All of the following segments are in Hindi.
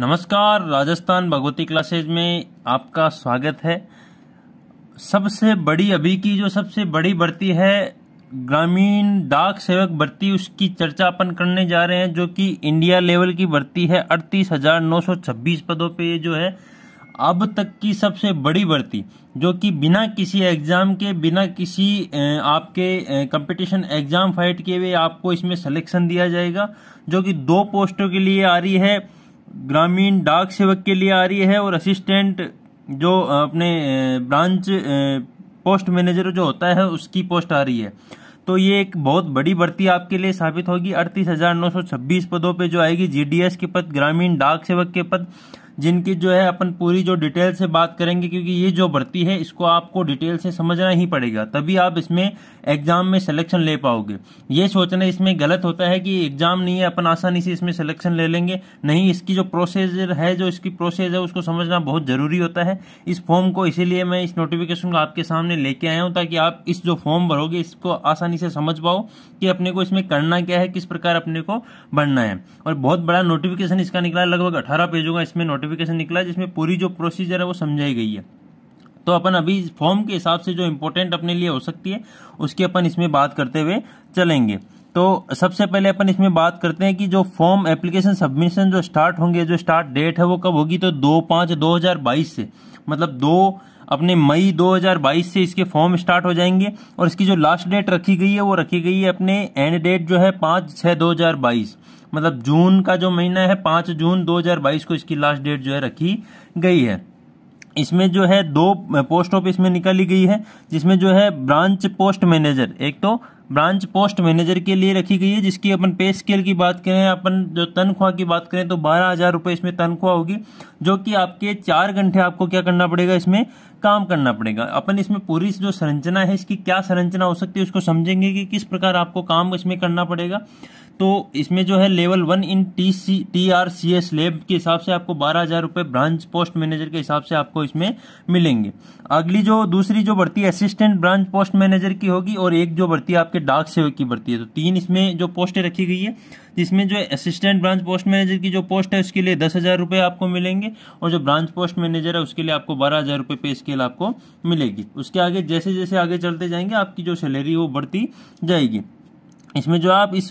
नमस्कार राजस्थान भगवती क्लासेज में आपका स्वागत है सबसे बड़ी अभी की जो सबसे बड़ी भर्ती है ग्रामीण डाक सेवक भर्ती उसकी चर्चा अपन करने जा रहे हैं जो कि इंडिया लेवल की भर्ती है अड़तीस हजार नौ सौ छब्बीस पदों पे ये जो है अब तक की सबसे बड़ी भर्ती जो कि बिना किसी एग्ज़ाम के बिना किसी आपके कंपटीशन एग्ज़ाम फाइट किए हुए आपको इसमें सिलेक्शन दिया जाएगा जो कि दो पोस्टों के लिए आ रही है ग्रामीण डाक सेवक के लिए आ रही है और असिस्टेंट जो अपने ब्रांच पोस्ट मैनेजर जो होता है उसकी पोस्ट आ रही है तो ये एक बहुत बड़ी भर्ती आपके लिए साबित होगी अड़तीस हजार नौ सौ छब्बीस पदों पे जो आएगी जीडीएस के पद ग्रामीण डाक सेवक के पद जिनकी जो है अपन पूरी जो डिटेल से बात करेंगे क्योंकि ये जो भर्ती है इसको आपको डिटेल से समझना ही पड़ेगा तभी आप इसमें एग्जाम में सिलेक्शन ले पाओगे ये सोचना इसमें गलत होता है कि एग्जाम नहीं है अपन आसानी से इसमें सिलेक्शन ले लेंगे नहीं इसकी जो प्रोसेजर है जो इसकी प्रोसेस है उसको समझना बहुत ज़रूरी होता है इस फॉर्म को इसीलिए मैं इस नोटिफिकेशन को आपके सामने लेके आया हूँ ताकि आप इस जो फॉर्म भरोगे इसको आसानी से समझ पाओ कि अपने को इसमें करना क्या है किस प्रकार अपने को बढ़ना है और बहुत बड़ा नोटिफिकेशन इसका निकला लगभग अठारह पेजों का इसमें नोटिफिक नोटिफिकेशन निकला जिसमें पूरी जो प्रोसीजर है वो समझाई गई है तो अपन अभी फॉर्म के हिसाब से जो इम्पोर्टेंट अपने लिए हो सकती है उसकी अपन इसमें बात करते हुए चलेंगे तो सबसे पहले अपन इसमें बात करते हैं कि जो फॉर्म एप्लीकेशन सबमिशन जो स्टार्ट होंगे जो स्टार्ट डेट है वो कब होगी तो दो पाँच दो हजार बाईस से मतलब दो अपने मई 2022 से इसके फॉर्म स्टार्ट हो जाएंगे और इसकी जो लास्ट डेट रखी गई है वो रखी गई है अपने एंड डेट जो है पाँच छः दो मतलब जून का जो महीना है पाँच जून 2022 को इसकी लास्ट डेट जो है रखी गई है इसमें जो है दो पोस्ट ऑफिस में निकाली गई है जिसमें जो है ब्रांच पोस्ट मैनेजर एक तो ब्रांच पोस्ट मैनेजर के लिए रखी गई है जिसकी अपन पे स्केल की बात करें अपन जो तनख्वाह की बात करें तो बारह हज़ार रुपये इसमें तनख्वाह होगी जो कि आपके चार घंटे आपको क्या करना पड़ेगा इसमें काम करना पड़ेगा अपन इसमें पूरी जो संरचना है इसकी क्या संरचना हो सकती है उसको समझेंगे कि किस प्रकार आपको काम इसमें करना पड़ेगा तो इसमें जो है level one in T C T R C S lab के हिसाब से आपको बारह हज़ार रुपये ब्रांच पोस्ट मैनेजर के हिसाब से आपको इसमें मिलेंगे अगली जो दूसरी जो भर्ती असिस्टेंट ब्रांच पोस्ट मैनेजर की होगी और एक जो भर्ती आपके डाक सेवक की भर्ती है तो तीन इसमें जो पोस्टें रखी गई है जिसमें जो असिस्टेंट ब्रांच पोस्ट मैनेजर की जो पोस्ट है उसके लिए दस हज़ार रुपये आपको मिलेंगे और जो ब्रांच पोस्ट मैनेजर है उसके लिए आपको बारह हज़ार रुपये पे स्केल आपको मिलेगी उसके आगे जैसे जैसे आगे चलते जाएंगे आपकी जो सैलरी वो बढ़ती जाएगी इसमें जो आप इस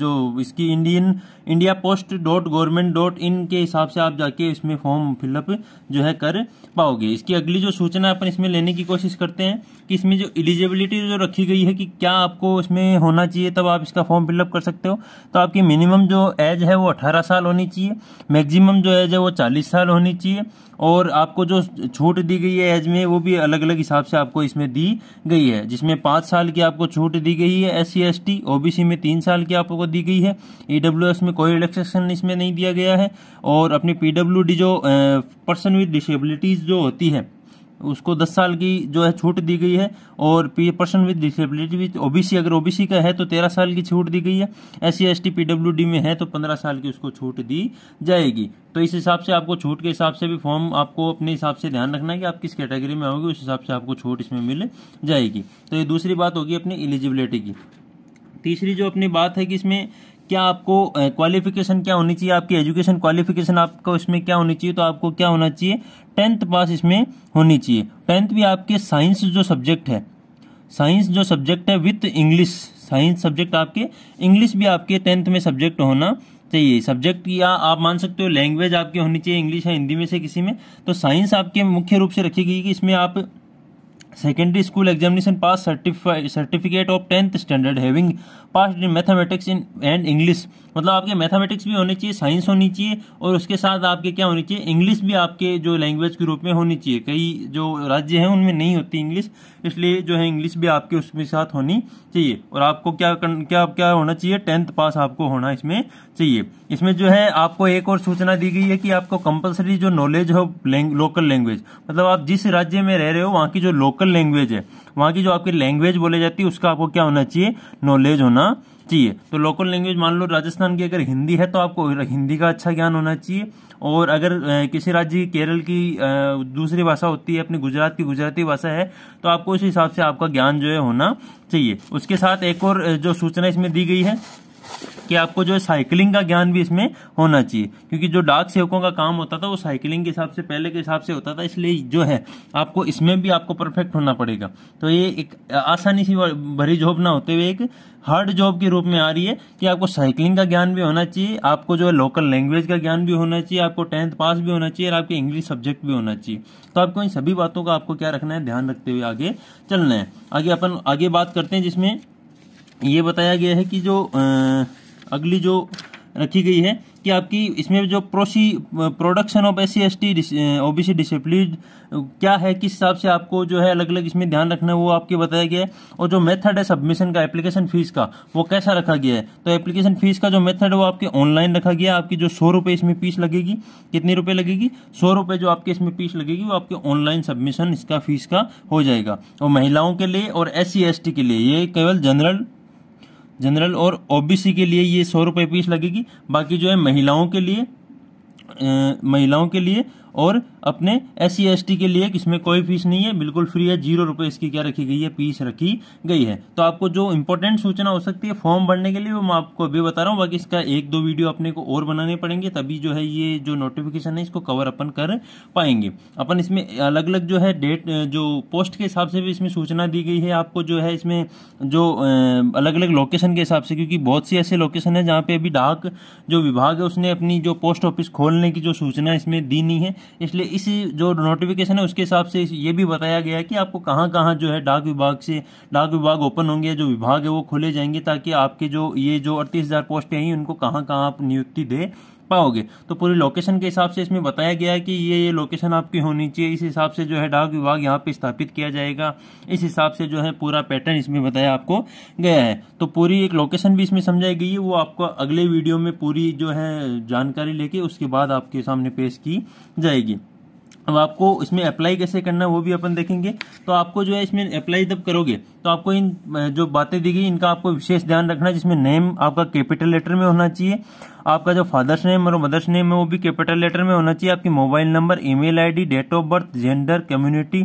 जो इसकी Indian India post dot government dot in के हिसाब से आप जाके इसमें फॉर्म फिलअप जो है कर पाओगे इसकी अगली जो सूचना अपन इसमें लेने की कोशिश करते हैं कि इसमें जो एलिजिबिलिटी जो रखी गई है कि क्या आपको इसमें होना चाहिए तब आप इसका फॉर्म फिलअप कर सकते हो तो आपकी मिनिमम जो एज है वो अठारह साल होनी चाहिए मैक्सिमम जो एज है वो चालीस साल होनी चाहिए और आपको जो छूट दी गई है एज में वो भी अलग अलग हिसाब से आपको इसमें दी गई है जिसमें पाँच साल की आपको छूट दी गई है S C S T O B C में तीन साल की आपको दी गई है ई डब्ल्यू एस में कोई रिलेक्सेशन इसमें नहीं दिया गया है और अपनी पी डब्ल्यू डी जो पर्सन विद डिसेबिलिटीज़ जो होती है उसको दस साल की जो है छूट दी गई है और P person with disability with OBC अगर ओबीसी का है तो तेरह साल की छूट दी गई है एस सी एस पीडब्ल्यूडी में है तो पंद्रह साल की उसको छूट दी जाएगी तो इस हिसाब से आपको छूट के हिसाब से भी फॉर्म आपको अपने हिसाब से ध्यान रखना है कि आप किस कैटेगरी में आओगे उस हिसाब से आपको छूट इसमें मिल जाएगी तो ये दूसरी बात होगी अपनी एलिजिबिलिटी की तीसरी जो अपनी बात है कि इसमें क्या आपको क्वालिफिकेशन क्या होनी चाहिए आपकी एजुकेशन क्वालिफिकेशन आपको इसमें क्या होनी चाहिए तो आपको क्या होना चाहिए टेंथ पास इसमें होनी चाहिए टेंथ भी आपके साइंस जो सब्जेक्ट है साइंस जो सब्जेक्ट है विथ इंग्लिश साइंस सब्जेक्ट आपके इंग्लिश भी आपके टेंथ में सब्जेक्ट होना चाहिए सब्जेक्ट या आप मान सकते हो लैंग्वेज आपकी होनी चाहिए इंग्लिश या हिंदी में से किसी में तो साइंस आपके मुख्य रूप से रखी गई कि इसमें आप secondary school examination pass certifi- certificate of tenth standard having pass in mathematics in and English मतलब आपके मैथमेटिक्स भी होनी चाहिए साइंस होनी चाहिए और उसके साथ आपके क्या होनी चाहिए इंग्लिश भी आपके जो लैंग्वेज के रूप में होनी चाहिए कई जो राज्य हैं उनमें नहीं होती इंग्लिश इसलिए जो है इंग्लिश भी आपके उसके साथ होनी चाहिए और आपको क्या कर, क्या क्या होना चाहिए टेंथ पास आपको होना इसमें चाहिए इसमें जो है आपको एक और सूचना दी गई है कि आपको कंपल्सरी जो नॉलेज हो लोकल लैंग्वेज मतलब आप जिस राज्य में रह रहे हो वहाँ की जो लोकल लोकल लैंग्वेज है वहाँ की जो आपकी लैंग्वेज बोली जाती है उसका आपको क्या होना चाहिए नॉलेज होना चाहिए तो लोकल लैंग्वेज मान लो राजस्थान की अगर हिंदी है तो आपको हिंदी का अच्छा ज्ञान होना चाहिए और अगर किसी राज्य की केरल की दूसरी भाषा होती है अपनी गुजरात की गुजराती भाषा है तो आपको उस हिसाब से आपका ज्ञान जो है होना चाहिए उसके साथ एक और जो सूचना इसमें दी गई है कि आपको जो है साइकिलिंग का ज्ञान भी इसमें होना चाहिए क्योंकि जो डाक सेवकों का काम होता था वो साइकिलिंग के हिसाब से पहले के हिसाब से होता था इसलिए जो है आपको इसमें भी आपको परफेक्ट होना पड़ेगा तो ये एक आसानी सी भरी जॉब ना होते हुए एक हार्ड जॉब के रूप में आ रही है कि आपको साइकिलिंग का ज्ञान भी होना चाहिए आपको जो है लोकल लैंग्वेज का ज्ञान भी होना चाहिए आपको टेंथ पास भी होना चाहिए और आपके इंग्लिश सब्जेक्ट भी होना चाहिए तो आपको इन सभी बातों का आपको क्या रखना है ध्यान रखते हुए आगे चलना है आगे अपन आगे बात करते हैं जिसमें ये बताया गया है कि जो आ, अगली जो रखी गई है कि आपकी इसमें जो प्रोसी production of S C S T O B C discipline क्या है किस हिसाब से आपको जो है अलग अलग इसमें ध्यान रखना है वो आपके बताया गया है और जो मेथड है सबमिशन का एप्लीकेशन फीस का वो कैसा रखा गया है तो एप्लीकेशन फीस का जो मेथड है वो आपके ऑनलाइन रखा गया है आपकी जो सौ रुपये इसमें फीस लगेगी कितनी रुपये लगेगी सौ रुपये जो आपके इसमें फीस लगेगी वो आपके ऑनलाइन सबमिशन इसका फीस का हो जाएगा और महिलाओं के लिए और एस सी एस टी के लिए ये केवल जनरल जनरल और ओबीसी के लिए ये सौ रुपये फीस लगेगी बाकी जो है महिलाओं के लिए महिलाओं के लिए और अपने एस सी e के लिए इसमें कोई फीस नहीं है बिल्कुल फ्री है जीरो रुपये इसकी क्या रखी गई है फीस रखी गई है तो आपको जो इंपॉर्टेंट सूचना हो सकती है फॉर्म भरने के लिए वो मैं आपको अभी बता रहा हूँ बाकी इसका एक दो वीडियो अपने को और बनाने पड़ेंगे तभी जो है ये जो नोटिफिकेशन है इसको कवर अपन कर पाएंगे अपन इसमें अलग अलग जो है डेट जो पोस्ट के हिसाब से भी इसमें सूचना दी गई है आपको जो है इसमें जो अलग अलग लोकेशन के हिसाब से क्योंकि बहुत सी ऐसे लोकेशन है जहाँ पे अभी डाक जो विभाग है उसने अपनी जो पोस्ट ऑफिस खोलने की जो सूचना इसमें दी नहीं है इसलिए इसी जो नोटिफिकेशन है उसके हिसाब से ये भी बताया गया है कि आपको कहाँ कहाँ जो है डाक विभाग से डाक विभाग ओपन होंगे जो विभाग है वो खोले जाएंगे ताकि आपके जो ये जो अड़तीस हज़ार पोस्टें हैं उनको कहाँ कहाँ आप नियुक्ति दें पाओगे तो पूरी लोकेशन के हिसाब से इसमें बताया गया है कि ये ये लोकेशन आपकी होनी चाहिए इस हिसाब से जो है डाक विभाग यहाँ पे स्थापित किया जाएगा इस हिसाब से जो है पूरा पैटर्न इसमें बताया आपको गया है तो पूरी एक लोकेशन भी इसमें समझाई गई है वो आपको अगले वीडियो में पूरी जो है जानकारी लेके उसके बाद आपके सामने पेश की जाएगी अब आपको इसमें अप्लाई कैसे करना है वो भी अपन देखेंगे तो आपको जो है इसमें अप्लाई जब करोगे तो आपको इन जो बातें दी गई इनका आपको विशेष ध्यान रखना है जिसमें नेम आपका कैपिटल लेटर में होना चाहिए आपका जो फादर्स नेम और मदर्स नेम है वो भी कैपिटल लेटर में होना चाहिए आपकी mobile number email date of birth gender community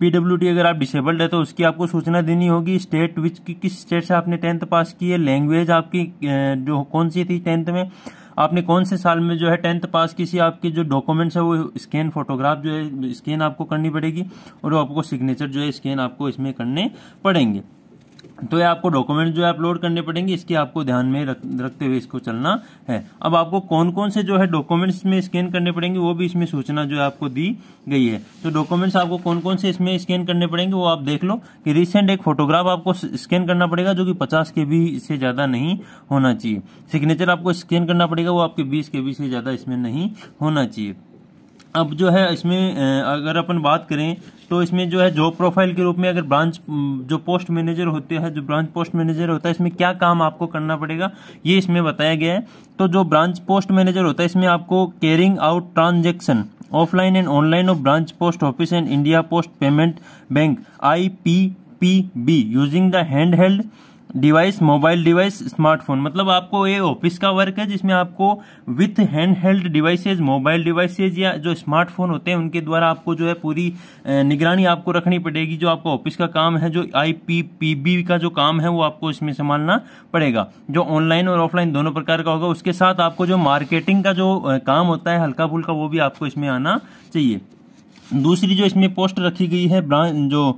PW अगर आप डिसेबल्ड है तो उसकी आपको सूचना देनी होगी स्टेट विच की किस स्टेट से आपने टेंथ पास की है लैंग्वेज आपकी जो कौन सी थी टेंथ में आपने कौन से साल में जो है टेंथ पास किसी आपके जो डॉक्यूमेंट्स है वो स्कैन फोटोग्राफ जो है स्कैन आपको करनी पड़ेगी और आपको सिग्नेचर जो है स्कैन आपको इसमें करने पड़ेंगे तो ये आपको डॉक्यूमेंट जो है अपलोड करने पड़ेंगे इसकी आपको ध्यान में रख, रखते हुए इसको चलना है अब आपको कौन कौन से जो है डॉक्यूमेंट्स में स्कैन करने पड़ेंगे वो भी इसमें सूचना जो है आपको दी गई है तो डॉक्यूमेंट्स आपको कौन कौन से इसमें स्कैन करने पड़ेंगे वो आप देख लो कि रिसेंट एक फोटोग्राफ आपको स्कैन करना पड़ेगा जो कि पचास के बी से ज़्यादा नहीं होना चाहिए सिग्नेचर आपको स्कैन करना पड़ेगा वो आपके बीस के बी से ज़्यादा इसमें नहीं होना चाहिए अब जो है इसमें अगर अपन बात करें तो इसमें जो है जॉब प्रोफाइल के रूप में अगर ब्रांच जो पोस्ट मैनेजर होते हैं जो ब्रांच पोस्ट मैनेजर होता है इसमें क्या काम आपको करना पड़ेगा ये इसमें बताया गया है तो जो ब्रांच पोस्ट मैनेजर होता है इसमें आपको carrying out transaction offline and online of branch post office and India post payment bank I P P B using the hand held device mobile device smartphone मतलब आपको ये ऑफिस का वर्क है जिसमें आपको with hand held devices mobile devices या जो स्मार्टफोन होते हैं उनके द्वारा आपको जो है पूरी निगरानी आपको रखनी पड़ेगी जो आपका ऑफिस का काम है जो आईपीपीबी का जो काम है वो आपको इसमें संभालना पड़ेगा जो ऑनलाइन और ऑफलाइन दोनों प्रकार का होगा उसके साथ आपको जो मार्केटिंग का जो काम होता है हल्का फुल्का वो भी आपको इसमें आना चाहिए दूसरी जो इसमें पोस्ट रखी गई है ब्रांच जो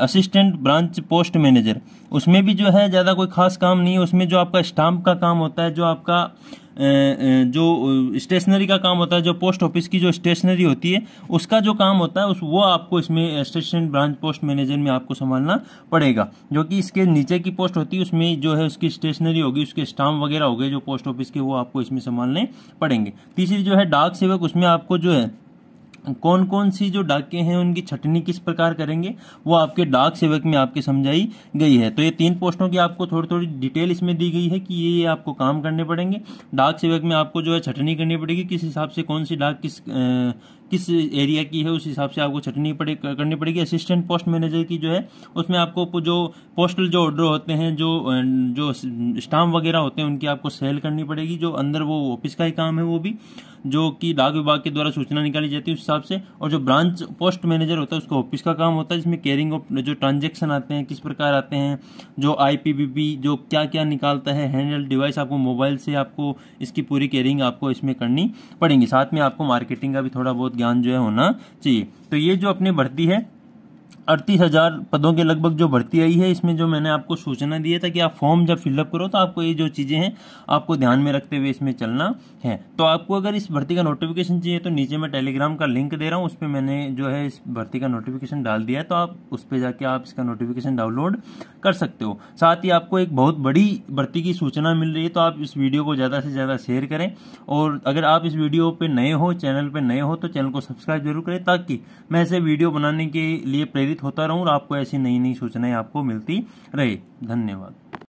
असिस्टेंट ब्रांच पोस्ट मैनेजर उसमें भी जो है ज़्यादा कोई खास काम नहीं है उसमें जो आपका स्टाम्प का काम होता है जो आपका जो स्टेशनरी का काम होता है जो पोस्ट ऑफिस की जो स्टेशनरी होती है उसका जो काम होता है उस वो आपको इसमें असिस्टेंट ब्रांच पोस्ट मैनेजर में आपको संभालना पड़ेगा जो कि इसके नीचे की पोस्ट होती है उसमें जो है उसकी स्टेशनरी होगी उसके स्टाम्प वगैरह हो गए जो पोस्ट ऑफिस के वो आपको इसमें संभालने पड़ेंगे तीसरी जो है डाक सेवक उसमें आपको जो है कौन कौन सी जो डाके हैं उनकी छटनी किस प्रकार करेंगे वो आपके डाक सेवक में आपके समझाई गई है तो ये तीन पोस्टों की आपको थोड़ी थोड़ी डिटेल इसमें दी गई है कि ये ये आपको काम करने पड़ेंगे डाक सेवक में आपको जो है छटनी करनी पड़ेगी किस हिसाब से कौन सी डाक किस आ, किस एरिया की है उस हिसाब से आपको छटनी पड़े करनी पड़ेगी असिस्टेंट पोस्ट मैनेजर की जो है उसमें आपको जो पोस्टल जो ऑर्डर होते हैं जो जो स्टाम्प वगैरह होते हैं उनकी आपको सेल करनी पड़ेगी जो अंदर वो ऑफिस का ही काम है वो भी जो कि डाक विभाग के द्वारा सूचना निकाली जाती है उस हिसाब से और जो ब्रांच पोस्ट मैनेजर होता है उसको ऑफिस का काम होता है जिसमें कैरिंग ऑफ जो ट्रांजेक्शन आते हैं किस प्रकार आते हैं जो आई जो क्या क्या निकालता है हैंडल डिवाइस आपको मोबाइल से आपको इसकी पूरी कैरिंग आपको इसमें करनी पड़ेगी साथ में आपको मार्केटिंग का भी थोड़ा बहुत ज्ञान जो है होना चाहिए तो ये जो अपने बढ़ती है अड़तीस हज़ार पदों के लगभग जो भर्ती आई है इसमें जो मैंने आपको सूचना दी है ताकि आप फॉर्म जब फिलअप करो तो आपको ये जो चीज़ें हैं आपको ध्यान में रखते हुए इसमें चलना है तो आपको अगर इस भर्ती का नोटिफिकेशन चाहिए तो नीचे मैं टेलीग्राम का लिंक दे रहा हूँ उस पर मैंने जो है इस भर्ती का नोटिफिकेशन डाल दिया है तो आप उस पर जाके आप इसका नोटिफिकेशन डाउनलोड कर सकते हो साथ ही आपको एक बहुत बड़ी भर्ती की सूचना मिल रही है तो आप इस वीडियो को ज़्यादा से ज़्यादा शेयर करें और अगर आप इस वीडियो पर नए हो चैनल पर नए हो तो चैनल को सब्सक्राइब जरूर करें ताकि मैं ऐसे वीडियो बनाने के लिए प्रेरित होता रहूँ और आपको ऐसी नई नई सूचनाएं आपको मिलती रहे धन्यवाद